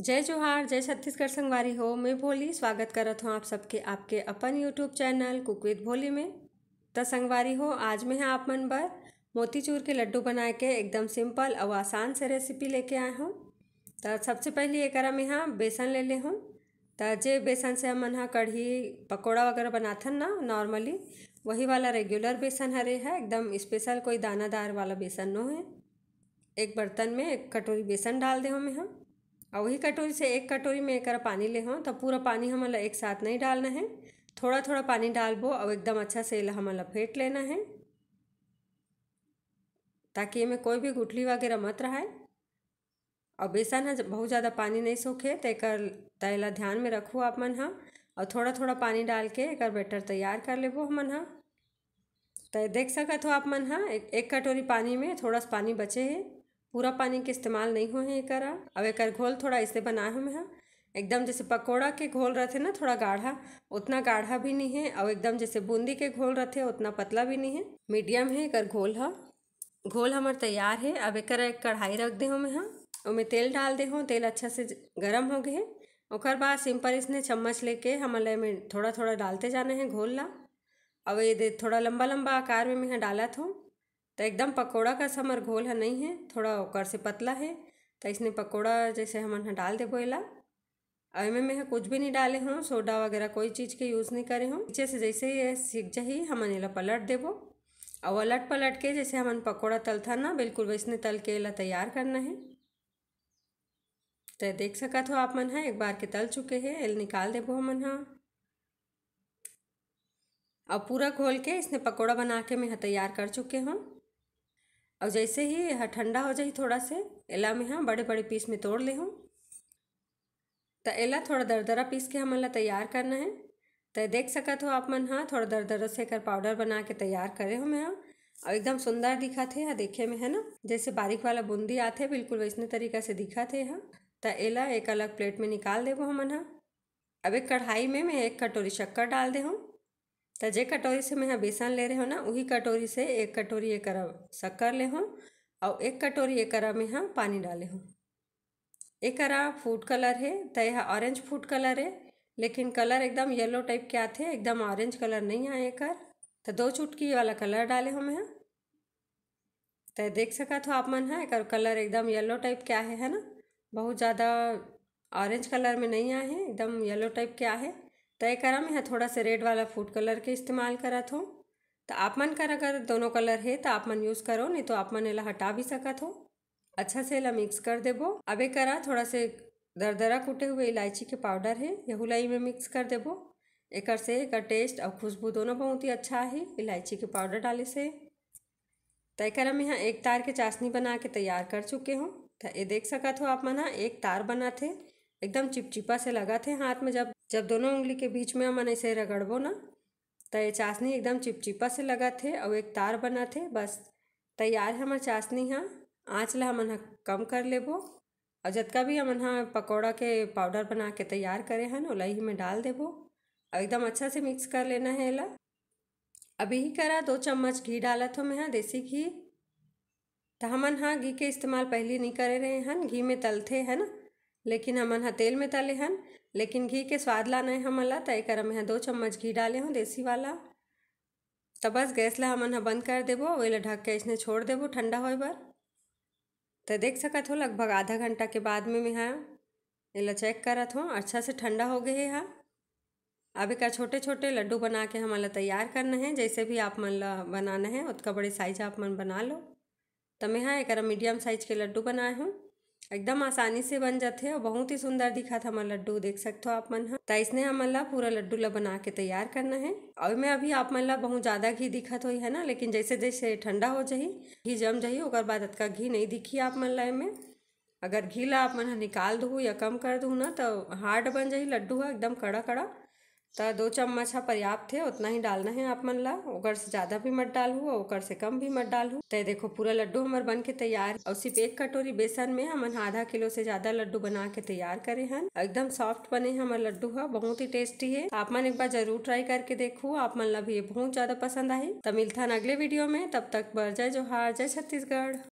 जय जोहार जय छत्तीसगढ़ संगवारी हो मैं भोली स्वागत करत हूँ आप सबके आपके अपन YouTube channel cook with Bholi में त तो संगवारी हो आज मैं हाँ आप मन पर मोतीचूर के लड्डू बना के एकदम सिंपल और आसान से रेसिपी लेके आए हूँ तो सबसे पहले एक मैं हाँ बेसन ले ले हूँ तो जे बेसन से हमन हाँ कढ़ी पकौड़ा वगैरह बनाथन ना नॉर्मली वही वाला रेगुलर बेसन हरे है एकदम स्पेशल कोई दानादार वाला बेसन नो है एक बर्तन में एक कटोरी बेसन डाल दे हूँ हम हाँ। और वही कटोरी से एक कटोरी में एक पानी ले हों तो पूरा पानी हमें एक साथ नहीं डालना है थोड़ा थोड़ा पानी डालबो और एकदम अच्छा से हमला फेंट लेना है ताकि इसमें कोई भी गुठली वगैरह मत रहे और बेसन है बहुत ज़्यादा पानी नहीं सूखे तो एक तैला ध्यान में रखो आप मन हाँ और थोड़ा थोड़ा पानी डाल के एक बैटर तैयार कर लेबो हमन हाँ तो देख सकत हो आप मन हाँ एक कटोरी पानी में थोड़ा सा पानी बचे है पूरा पानी के इस्तेमाल नहीं हुए हैं एकरा अब एक घोल थोड़ा इसे बना हम है एकदम जैसे पकौड़ा के घोल रहते ना थोड़ा गाढ़ा उतना गाढ़ा भी नहीं है और एकदम जैसे बूंदी के घोल रहते उतना पतला भी नहीं है मीडियम है एक घोल है हाँ। घोल हमारे तैयार है अब एक कढ़ाई रख दे हम यहाँ उसमें तेल डाल दे हूँ तेल अच्छा से गर्म हो गए और बाद सिंपल इसने चम्मच लेके हमला में थोड़ा थोड़ा डालते जाना है घोल ला अब ये थोड़ा लंबा लंबा आकार में मैं डाला था तो एकदम पकौड़ा का समर घोल है नहीं है थोड़ा ओकर से पतला है तो इसने पकौड़ा जैसे हम डाल देबो एला और में मैं कुछ भी नहीं डाले हूँ सोडा वगैरह कोई चीज़ के यूज़ नहीं करे हूँ नीचे से जैसे ही सीख जाही हम एला पलट देबो और अलट पलट के जैसे हमन पकौड़ा तल था ना बिल्कुल वैसने तल के एला तैयार करना है तो देख सकत हो आप मन है एक बार के तल चुके हैं एल निकाल देबो हमन हाँ और पूरा खोल के इसने पकौड़ा बना के मैं तैयार कर चुके हूँ और जैसे ही यह ठंडा हो जाए थोड़ा से एला में हम हाँ, बड़े बड़े पीस में तोड़ ले हूँ तो एला थोड़ा दरदरा पीस के हमला तैयार करना है तो देख सकत हो आप मन हाँ थोड़ा दरदरा से कर पाउडर बना के तैयार करे हूँ मैं हाँ। और एकदम सुंदर दिखा थे यहाँ देखे में है ना जैसे बारीक वाला बूंदी आते बिल्कुल वैसने तरीका से दिखा थे यहाँ तो एला एक अलग प्लेट में निकाल देव हमन हाँ अब एक कढ़ाई में मैं एक कटोरी शक्कर डाल दे हूँ तो जे कटोरी से मैं बेसन ले रहे हो ना वही कटोरी से एक कटोरी एक शक्कर ले हूँ और एक कटोरी एक में हम पानी डाले हूँ एक फूड कलर है तो यह ऑरेंज फूड कलर है लेकिन कलर एकदम येलो टाइप के आते एकदम ऑरेंज कलर नहीं आए कर तो दो चुटकी वाला कलर डाले हम यहाँ तो देख सका तो आप मन है एक कलर एकदम येलो टाइप के आए है ना बहुत ज़्यादा ऑरेंज कलर में नहीं आए हैं एकदम येलो टाइप के आए तय करा मैं थोड़ा सा रेड वाला फूड कलर के इस्तेमाल करा थो तो आप मन कर अगर दोनों कलर है तो आप मन यूज़ करो नहीं तो आप मन एला हटा भी सका थो अच्छा से एला मिक्स कर देबो अब एक करा थोड़ा से दरदरा कूटे हुए इलायची के पाउडर है यह हुलाई में मिक्स कर देबो एक से एक टेस्ट और खुशबू दोनों बहुत ही अच्छा है इलायची के पाउडर डाले से तय करा मैं यहाँ एक तार के चाशनी बना के तैयार कर चुके हूँ तो ये देख सका थो आप मन हाँ, एक तार बना थे एकदम चिपचिपा से लगा थे हाथ में जब जब दोनों उंगली के बीच में हम ऐसे रगड़बो ना तो ये चाशनी एकदम चिपचिपा से लगा थे और एक तार बना थे बस तैयार तो है हमारे चाशनी हाँ आँच ला हम कम कर लेबो और जतका भी हमन हाँ पकौड़ा के पाउडर बना के तैयार करे हैं ओला ही में डाल देबो और एकदम अच्छा से मिक्स कर लेना है ला अभी ही करा दो चम्मच घी डाला तो मैं हाँ देसी घी तो हमन हाँ घी के इस्तेमाल पहले नहीं करे रहे हैं घी में तलते है ना लेकिन हमन हा तेल में तले हन लेकिन घी के स्वाद ला नहीं हमन ला त कर में दो चम्मच घी डाले हूँ देसी वाला तो बस गैस ला हमन हा बंद कर देबो ओला ढक के इसने छोड़ देबो ठंडा होए बर तो देख सकत हो लगभग आधा घंटा के बाद में मैं एला चेक करत हूँ अच्छा से ठंडा हो गए है अब एक छोटे छोटे लड्डू बना के हमारा तैयार करना है जैसे भी आप मन ला बनाना है उतका बड़े साइज आप मन बना लो तो मैं एक मीडियम साइज के लड्डू बनाए हूँ एकदम आसानी से बन जाते और बहुत ही सुंदर दिखा था हमारा लड्डू देख सकते हो आप मन हाँ। तो इसने हमन पूरा लड्डू ला बना के तैयार करना है और मैं अभी आप मन ला बहुत ज्यादा घी दिखत तो है ना लेकिन जैसे जैसे ठंडा हो जाए घी जम जाए और बाद अतका घी नहीं दिखी आप मन ला में अगर घी ला आप मन हाँ निकाल दू या कम कर दू ना तो हार्ड बन जाए लड्डू है एकदम कड़ा कड़ा तो दो चम्मच हाँ पर्याप्त है उतना ही डालना है आप मन ला ओकर से ज्यादा भी मत डालू और ओकर से कम भी मत डालू तो देखो पूरा लड्डू हमारे बन के तैयार और सिर्फ एक कटोरी बेसन में हम हाँ आधा किलो से ज्यादा लड्डू बना के तैयार करे हन एकदम सॉफ्ट बने हमारे लड्डू है हाँ, बहुत ही टेस्टी है आप मन एक बार जरूर ट्राई करके देखो आप मन ला भी ये बहुत ज्यादा पसंद आई तो मिलता अगले वीडियो में तब तक बर जय जोहार जय छत्तीसगढ़